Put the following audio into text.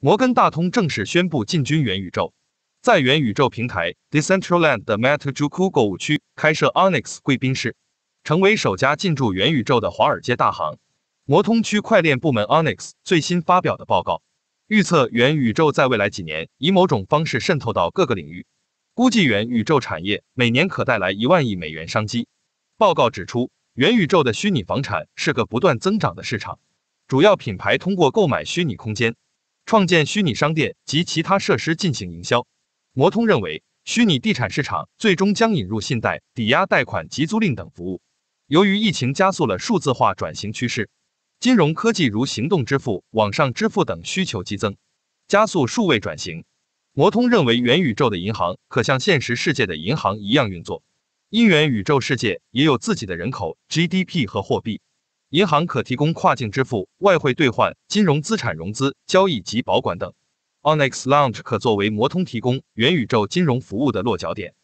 摩根大通正式宣布进军元宇宙，在元宇宙平台 Decentraland 的 m e t a v e r s 购物区开设 Onyx 贵宾室，成为首家进驻元宇宙的华尔街大行。摩通区块链部门 Onyx 最新发表的报告预测，元宇宙在未来几年以某种方式渗透到各个领域，估计元宇宙产业每年可带来一万亿美元商机。报告指出，元宇宙的虚拟房产是个不断增长的市场，主要品牌通过购买虚拟空间。创建虚拟商店及其他设施进行营销。摩通认为，虚拟地产市场最终将引入信贷、抵押贷款及租赁等服务。由于疫情加速了数字化转型趋势，金融科技如行动支付、网上支付等需求激增，加速数位转型。摩通认为，元宇宙的银行可像现实世界的银行一样运作，因元宇宙世界也有自己的人口、GDP 和货币。银行可提供跨境支付、外汇兑换、金融资产融资、交易及保管等。Onyx Lounge 可作为摩通提供元宇宙金融服务的落脚点。